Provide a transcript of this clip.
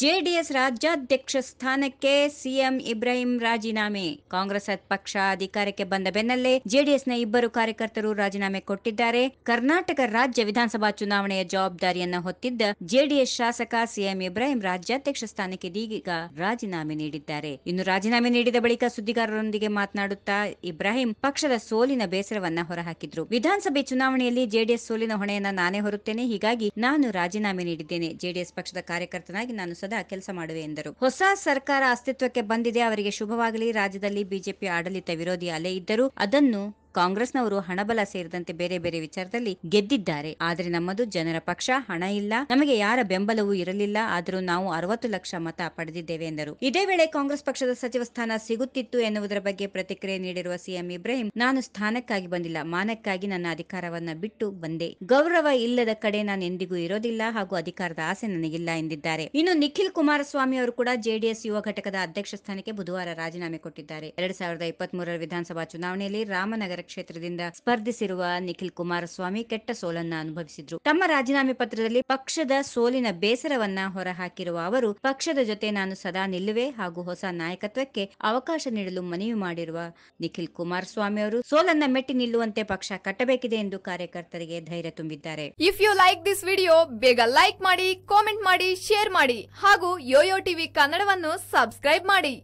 JDS ರಾಜ್ಯಾಧ್ಯಕ್ಷ ಸ್ಥಾನಕ್ಕೆ CM Ibrahim ರಾಜೀನಾಮೆ ಕಾಂಗ್ರೆಸ್ ಪಕ್ಷ ಅಧಿಕಾರಕ್ಕೆ ಬಂದ ಬೆನ್ನಲ್ಲೇ ಜೆಡಿಎಸ್ನ ಇಬ್ಬರು ಕಾರ್ಯಕರ್ತರು ರಾಜೀನಾಮೆ ಕೊಟ್ಟಿದ್ದಾರೆ ಕರ್ನಾಟಕ ರಾಜ್ಯ ವಿಧಾನಸಭಾ ಚುನಾವಣೆಯ ಜವಾಬ್ದಾರಿಯನ್ನ ಹೊತ್ತಿದ್ದ ಜೆಡಿಎಸ್ ಶಾಸಕ ಸಿಎಂ ಇಬ್ರಾಹಿಂ ರಾಜ್ಯಾಧ್ಯಕ್ಷ ಸ್ಥಾನಕ್ಕೆ ಇದೀಗ ರಾಜೀನಾಮೆ ನೀಡಿದ್ದಾರೆ ಇನ್ನು ರಾಜೀನಾಮೆ ನೀಡಿದ ಬಳಿಕ ಸುದ್ದಿಗಾರರೊಂದಿಗೆ ಮಾತನಾಡುತ್ತಾ ಇಬ್ರಾಹಿಂ ಪಕ್ಷದ ಸೋಲಿನ ಬೇಸರವನ್ನ ಹೊರಹಾಕಿದ್ರು ವಿಧಾನಸಭೆ ಚುನಾವಣೆಯಲ್ಲಿ ಜೆಡಿಎಸ್ ಸೋಲಿನ ಹೊಣೆಯನ್ನ ನಾನೇ ಹೊರುತ್ತೇನೆ ಹೀಗಾಗಿ ನಾನು ರಾಜೀನಾಮೆ ನೀಡಿದ್ದೇನೆ ಜೆಡಿಎಸ್ ಪಕ್ಷದ ಕಾರ್ಯಕರ್ತನಾಗಿ ನಾನು ಸದಾ ಕೆಲಸ ಮಾಡುವೆ ಎಂದರು ಹೊಸ ಸರ್ಕಾರ ಅಸ್ತಿತ್ವಕ್ಕೆ ಬಂದಿದೆ ಅವರಿಗೆ ಶುಭವಾಗಲಿ ರಾಜ್ಯದಲ್ಲಿ ಬಿಜೆಪಿ ಆಡಳಿತ ವಿರೋಧಿ ಅಲೆ ಇದ್ದರೂ ಅದನ್ನು ಕಾಂಗ್ರೆಸ್ನವರು ಹಣಬಲ ಸೇರಿದಂತೆ ಬೇರೆ ಬೇರೆ ವಿಚಾರದಲ್ಲಿ ಗೆದ್ದಿದ್ದಾರೆ ಆದರೆ ನಮ್ಮದು ಜನರ ಪಕ್ಷ ಹಣ ಇಲ್ಲ ನಮಗೆ ಯಾರ ಬೆಂಬಲವೂ ಇರಲಿಲ್ಲ ಆದರೂ ನಾವು ಅರವತ್ತು ಲಕ್ಷ ಮತ ಪಡೆದಿದ್ದೇವೆ ಎಂದರು ಇದೇ ವೇಳೆ ಕಾಂಗ್ರೆಸ್ ಪಕ್ಷದ ಸಚಿವ ಸ್ಥಾನ ಸಿಗುತ್ತಿತ್ತು ಎನ್ನುವುದರ ಬಗ್ಗೆ ಪ್ರತಿಕ್ರಿಯೆ ನೀಡಿರುವ ಸಿಎಂ ಇಬ್ರಾಹಿಂ ನಾನು ಸ್ಥಾನಕ್ಕಾಗಿ ಬಂದಿಲ್ಲ ಮಾನಕ್ಕಾಗಿ ನನ್ನ ಅಧಿಕಾರವನ್ನ ಬಿಟ್ಟು ಬಂದೆ ಗೌರವ ಇಲ್ಲದ ಕಡೆ ನಾನು ಎಂದಿಗೂ ಇರೋದಿಲ್ಲ ಹಾಗೂ ಅಧಿಕಾರದ ಆಸೆ ನನಗಿಲ್ಲ ಎಂದಿದ್ದಾರೆ ಇನ್ನು ನಿಖಿಲ್ ಕುಮಾರಸ್ವಾಮಿ ಅವರು ಕೂಡ ಜೆಡಿಎಸ್ ಯುವ ಘಟಕದ ಅಧ್ಯಕ್ಷ ಸ್ಥಾನಕ್ಕೆ ಬುಧವಾರ ರಾಜೀನಾಮೆ ಕೊಟ್ಟಿದ್ದಾರೆ ಎರಡ್ ಸಾವಿರದ ಇಪ್ಪತ್ತ್ ಮೂರರ ವಿಧಾನಸಭಾ ಚುನಾವಣೆಯಲ್ಲಿ ರಾಮನಗರ ಕ್ಷೇತ್ರದಿಂದ ಸ್ಪರ್ಧಿಸಿರುವ ನಿಖಿಲ್ ಕುಮಾರಸ್ವಾಮಿ ಕೆಟ್ಟ ಸೋಲನ್ನ ಅನುಭವಿಸಿದ್ರು ತಮ್ಮ ರಾಜೀನಾಮೆ ಪತ್ರದಲ್ಲಿ ಪಕ್ಷದ ಸೋಲಿನ ಬೇಸರವನ್ನ ಹೊರಹಾಕಿರುವ ಅವರು ಪಕ್ಷದ ಜೊತೆ ನಾನು ಸದಾ ನಿಲ್ಲುವೆ ಹಾಗೂ ಹೊಸ ನಾಯಕತ್ವಕ್ಕೆ ಅವಕಾಶ ನೀಡಲು ಮನವಿ ಮಾಡಿರುವ ನಿಖಿಲ್ ಕುಮಾರಸ್ವಾಮಿ ಅವರು ಸೋಲನ್ನ ಮೆಟ್ಟಿ ನಿಲ್ಲುವಂತೆ ಪಕ್ಷ ಕಟ್ಟಬೇಕಿದೆ ಎಂದು ಕಾರ್ಯಕರ್ತರಿಗೆ ಧೈರ್ಯ ತುಂಬಿದ್ದಾರೆ if you like this video ಬೇಗ ಲೈಕ್ ಮಾಡಿ ಕಾಮೆಂಟ್ ಮಾಡಿ ಶೇರ್ ಮಾಡಿ ಹಾಗೂ ಯೋಯೋ ಟಿವಿ ಕನ್ನಡವನ್ನು ಸಬ್ಸ್ಕ್ರೈಬ್ ಮಾಡಿ